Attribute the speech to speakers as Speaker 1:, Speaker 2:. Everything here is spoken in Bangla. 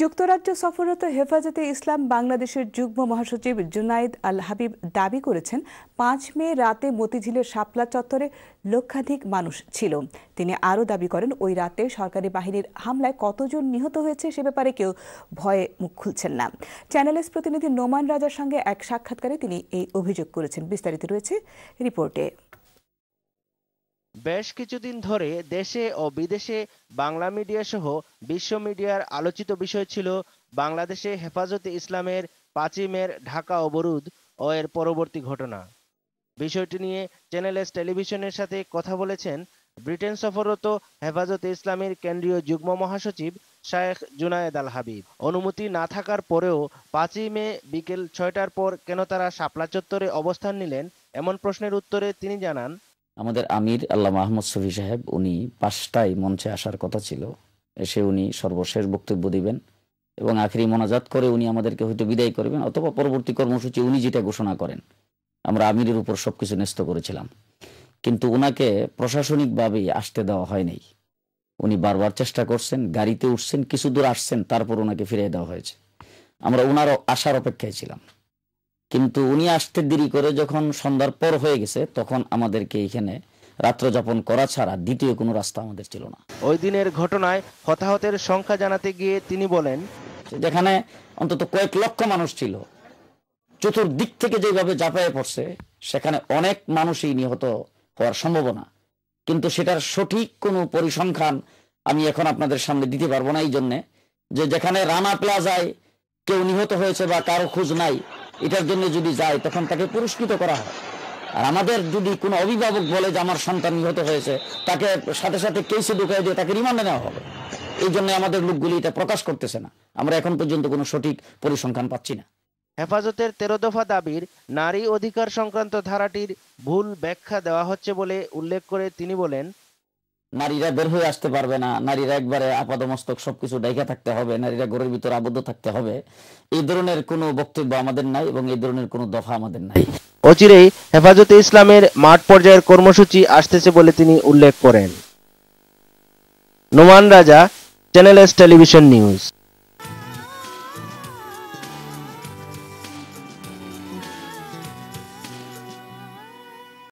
Speaker 1: যুক্তরাজ্য সফররত হেফাজতে ইসলাম বাংলাদেশের যুগ্ম মহাসচিব জুনাইদ আল হাবিব দাবি করেছেন পাঁচ মে রাতে মতিঝিলের শাপলা চত্বরে লক্ষাধিক মানুষ ছিল তিনি আরও দাবি করেন ওই রাতে সরকারি বাহিনীর হামলায় কতজন নিহত হয়েছে সে ব্যাপারে কেউ ভয়ে মুখ খুলছেন না চ্যানেলের প্রতিনিধি নোমান রাজার সঙ্গে এক সাক্ষাৎকারে তিনি এই অভিযোগ করেছেন বিস্তারিত রয়েছে রিপোর্টে
Speaker 2: বেশ কিছুদিন ধরে দেশে ও বিদেশে বাংলা মিডিয়া সহ বিশ্ব মিডিয়ার আলোচিত বিষয় ছিল বাংলাদেশে হেফাজতে ইসলামের পাঁচিমের ঢাকা অবরোধ ও এর পরবর্তী ঘটনা বিষয়টি নিয়ে চ্যানেল এস টেলিভিশনের সাথে কথা বলেছেন ব্রিটেন সফররত হেফাজতে ইসলামের কেন্দ্রীয় যুগ্ম মহাসচিব শায়েখ জুনায়েদ আল হাবিব অনুমতি না থাকার পরেও পাঁচই মে বিকেল ছয়টার পর কেন তারা শাপলা চত্বরে অবস্থান নিলেন এমন প্রশ্নের উত্তরে তিনি জানান
Speaker 3: আমাদের আমির আল্লাহ মাহমুদ সফি সাহেব উনি পাঁচটায় মঞ্চে আসার কথা ছিল এসে উনি সর্বশেষ বক্তব্য দিবেন এবং আখেরি মোনাজাত করে উনি আমাদেরকে হয়তো বিদায় করবেন অথবা পরবর্তী কর্মসূচি উনি যেটা ঘোষণা করেন আমরা আমিরের উপর সব কিছু ন্যস্ত করেছিলাম কিন্তু ওনাকে প্রশাসনিকভাবেই আসতে দেওয়া হয়নি উনি বারবার চেষ্টা করছেন গাড়িতে উঠছেন কিছু দূর আসছেন তারপর ওনাকে ফিরিয়ে দেওয়া হয়েছে আমরা ওনারও আসার অপেক্ষায় ছিলাম কিন্তু উনি আসতে দেরি করে যখন সন্ধ্যার পর হয়ে গেছে তখন আমাদেরকে এখানে রাত্র যাপন করা ছাড়া দ্বিতীয় কোনো রাস্তা আমাদের ছিল না
Speaker 2: ওই দিনের ঘটনায় হতাহতের সংখ্যা জানাতে গিয়ে তিনি বলেন যেখানে অন্তত কয়েক লক্ষ মানুষ ছিল চতুর্দিক
Speaker 3: থেকে যেভাবে যাতায়াত পড়ছে সেখানে অনেক মানুষই নিহত হওয়ার সম্ভাবনা কিন্তু সেটার সঠিক কোনো পরিসংখ্যান আমি এখন আপনাদের সামনে দিতে পারবো না এই জন্যে যে যেখানে রানা প্লাজায় কেউ নিহত হয়েছে বা কারো খোঁজ নাই এটার জন্য যদি যায় তখন তাকে পুরস্কৃত করা হয় আর আমাদের যদি কোনো অভিভাবক বলে যে আমার সন্তান নিহত হয়েছে তাকে সাথে সাথে কেসে ঢুকাই দিয়ে তাকে রিমান্ডে নেওয়া হবে এই জন্য আমাদের লোকগুলি এটা প্রকাশ
Speaker 2: করতেছে না আমরা এখন পর্যন্ত কোনো সঠিক পরিসংখ্যান পাচ্ছি না হেফাজতের তেরো দফা দাবির নারী অধিকার সংক্রান্ত ধারাটির ভুল ব্যাখ্যা দেওয়া হচ্ছে বলে উল্লেখ করে তিনি বলেন
Speaker 3: নারীরা বের হয়ে আসতে পারবে না নারীরা একবারে আপাদমস্তক সবকিছু ডাইকা থাকতে হবে নারীরা ঘরের ভিতরে আবদ্ধ থাকতে হবে এই ধরনের কোনো বক্তব্য আমাদের নাই এবং এই ধরনের কোনো দফা
Speaker 2: আমাদের নাই অচিরেই হেফাজতে ইসলামের মাঠ পর্যায়ের কর্মসূচি আসতেছে বলে তিনি উল্লেখ করেন নোমান রাজা চ্যানেল এস টেলিভিশন নিউজ